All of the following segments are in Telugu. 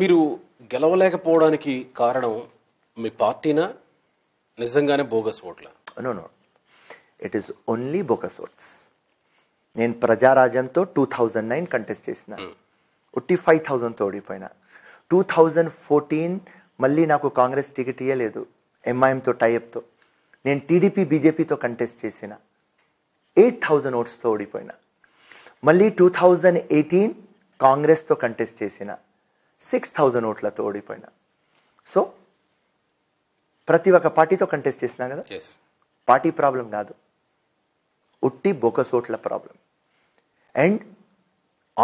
మీరు గెలవలేకపోవడానికి కారణం మీ పార్టీనా నిజంగానే బోగస్ ఓట్ల no it is only bogus votes నేను ప్రజారాజ్యంతో టూ థౌజండ్ నైన్ కంటెస్ట్ చేసిన hmm. ఉట్టి ఫైవ్ థౌజండ్తో ఓడిపోయినా టూ థౌజండ్ ఫోర్టీన్ మళ్ళీ నాకు కాంగ్రెస్ టికెట్ ఇవ్వలేదు ఎంఐఎంతో టైఅప్తో నేను టీడీపీ బీజేపీతో కంటెస్ట్ చేసిన ఎయిట్ థౌజండ్ ఓట్స్తో ఓడిపోయినా మళ్ళీ టూ థౌజండ్ ఎయిటీన్ కాంగ్రెస్తో కంటెస్ట్ చేసిన సిక్స్ థౌజండ్ ఓట్లతో ఓడిపోయినా సో ప్రతి ఒక్క పార్టీతో కంటెస్ట్ చేసినా కదా పార్టీ ప్రాబ్లం కాదు ఉట్టి బొకస్ ఓట్ల ప్రాబ్లం అండ్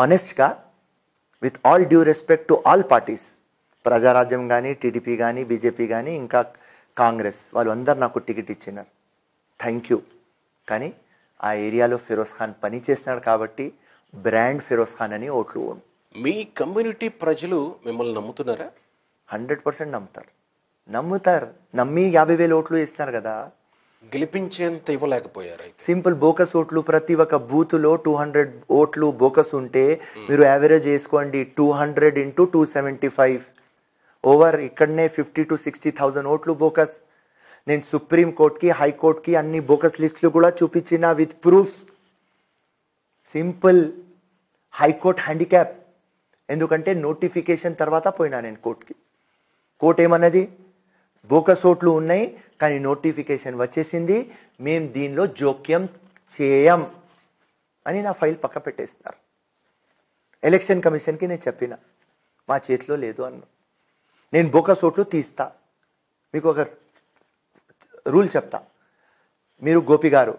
ఆనెస్ట్గా with all due respect to all parties Prajarajyam కానీ టీడీపీ కానీ బీజేపీ కానీ ఇంకా కాంగ్రెస్ వాళ్ళు అందరు నాకు టికెట్ ఇచ్చినారు థ్యాంక్ యూ కానీ ఆ ఏరియాలో ఫిరోజ్ ఖాన్ పని కాబట్టి బ్రాండ్ ఫిరోజ్ ఖాన్ అని ఓట్లు మీ కమ్యూనిటీ ప్రజలు మిమ్మల్ని నమ్ముతున్నారా హండ్రెడ్ పర్సెంట్ నమ్ముతారు నమ్ముతారు నమ్మి యాభై వేలు ఓట్లు వేస్తున్నారు కదా గెలిపించేంత ఇవ్వలేకపోయారు సింపుల్ బోకస్ ఓట్లు ప్రతి ఒక్క లో టూ హండ్రెడ్ ఓట్లు బోకస్ ఉంటే మీరు యావరేజ్ చేసుకోండి two hundred into two seventy five over ఇక్కడనే ఫిఫ్టీ టు సిక్స్టీ థౌజండ్ ఓట్లు బోకస్ నేను సుప్రీం కోర్ట్కి హైకోర్ట్కి అన్ని బోకస్ లిస్టులు కూడా చూపించిన with proofs simple high court handicap ఎందుకంటే నోటిఫికేషన్ తర్వాత పోయినా నేను కోర్టుకి కోర్టు ఏమన్నది బోకస్ ఉన్నాయి కానీ నోటిఫికేషన్ వచ్చేసింది మేము దీనిలో జోక్యం చేయం అని నా ఫైల్ పక్క పెట్టేస్తున్నారు ఎలక్షన్ కమిషన్కి నేను చెప్పిన మా చేతిలో లేదు అన్ను నేను బోకస్ ఓట్లు తీస్తా మీకు ఒక రూల్ చెప్తా మీరు గోపి గారు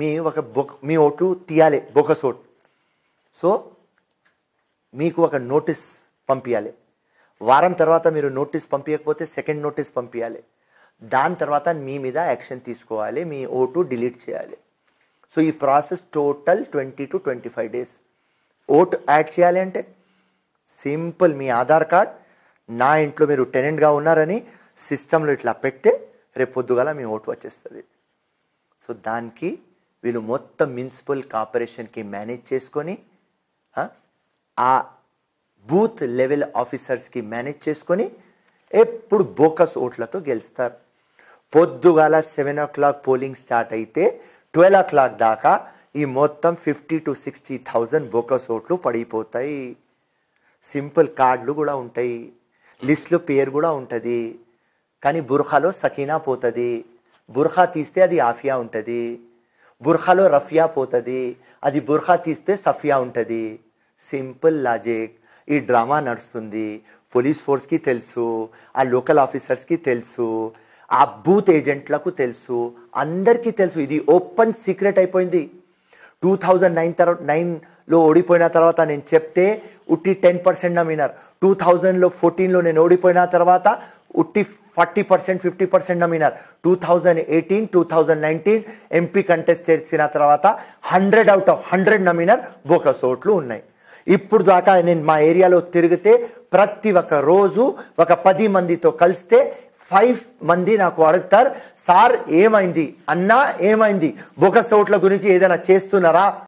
మీ ఒక బొక్ మీ ఓట్లు తీయాలి బొకసోట్ సో మీకు ఒక నోటీస్ పంపించాలి వారం తర్వాత మీరు నోటీస్ పంపించకపోతే సెకండ్ నోటీస్ పంపించాలి దాని తర్వాత మీ మీద యాక్షన్ తీసుకోవాలి మీ ఓటు డిలీట్ చేయాలి సో ఈ process total twenty to twenty five days vote add చేయాలి అంటే సింపుల్ మీ ఆధార్ కార్డ్ నా ఇంట్లో మీరు టెనెంట్గా ఉన్నారని సిస్టంలో ఇట్లా పెడితే రేపొద్దుగల మీ ఓటు వచ్చేస్తుంది సో దానికి వీళ్ళు మొత్తం మున్సిపల్ కార్పొరేషన్కి మేనేజ్ చేసుకొని ఆ బూత్ లెవెల్ ఆఫీసర్స్కి మేనేజ్ చేసుకొని ఎప్పుడు బోకస్ ఓట్లతో గెలుస్తారు పొద్దుగాల seven o'clock polling start అయితే ట్వెల్వ్ ఓ క్లాక్ దాకా ఈ మొత్తం fifty to sixty thousand bogus ఓట్లు పడిపోతాయి సింపుల్ కార్డులు కూడా ఉంటాయి లిస్ట్లో పేరు కూడా ఉంటుంది కానీ బుర్హాలో సకీనా పోతుంది బుర్హా తీస్తే అది ఆఫియా ఉంటుంది బుర్హాలో రఫియా పోతుంది అది బుర్హా తీస్తే సఫియా ఉంటుంది సింపుల్ లాజిక్ ఈ డ్రామా నడుస్తుంది పోలీస్ ఫోర్స్కి తెలుసు ఆ లోకల్ ఆఫీసర్స్కి తెలుసు ఆ బూత్ ఏజెంట్లకు తెలుసు అందరికీ తెలుసు ఇది ఓపెన్ సీక్రెట్ అయిపోయింది టూ థౌజండ్ నైన్ తర్వాత నైన్లో ఓడిపోయిన తర్వాత నేను చెప్తే ఉట్టి టెన్ పర్సెంట్ నమ్మినారు టూ థౌజండ్లో ఫోర్టీన్లో నేను ఓడిపోయిన తర్వాత ఉట్టి ఫార్టీ పర్సెంట్ ఫిఫ్టీ పర్సెంట్ నమ్మినారు two thousand eighteen two thousand nineteen MP contest చేసిన తర్వాత హండ్రెడ్ అవుట్ ఆఫ్ హండ్రెడ్ నమ్మినార్ ఒక సోట్లు ఉన్నాయి ఇప్పుడు దాకా నేను మా ఏరియాలో తిరిగితే ప్రతి ఒక్క రోజు ఒక పది మందితో కలిస్తే ఫైవ్ మంది నాకు అడుగుతారు సార్ ఏమైంది అన్నా ఏమైంది బొక సోట్ల గురించి ఏదైనా చేస్తున్నారా